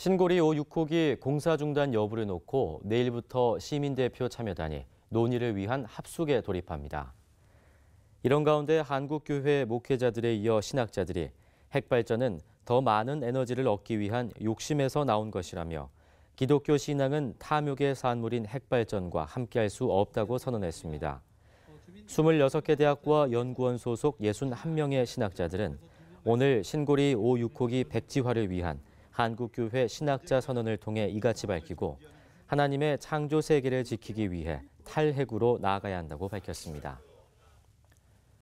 신고리 5, 6호기 공사 중단 여부를 놓고 내일부터 시민대표 참여단이 논의를 위한 합숙에 돌입합니다. 이런 가운데 한국교회 목회자들에 이어 신학자들이 핵발전은 더 많은 에너지를 얻기 위한 욕심에서 나온 것이라며 기독교 신앙은 탐욕의 산물인 핵발전과 함께할 수 없다고 선언했습니다. 26개 대학과 연구원 소속 61명의 신학자들은 오늘 신고리 5, 6호기 백지화를 위한 한국교회 신학자 선언을 통해 이같이 밝히고 하나님의 창조 세계를 지키기 위해 탈핵으로 나아가야 한다고 밝혔습니다.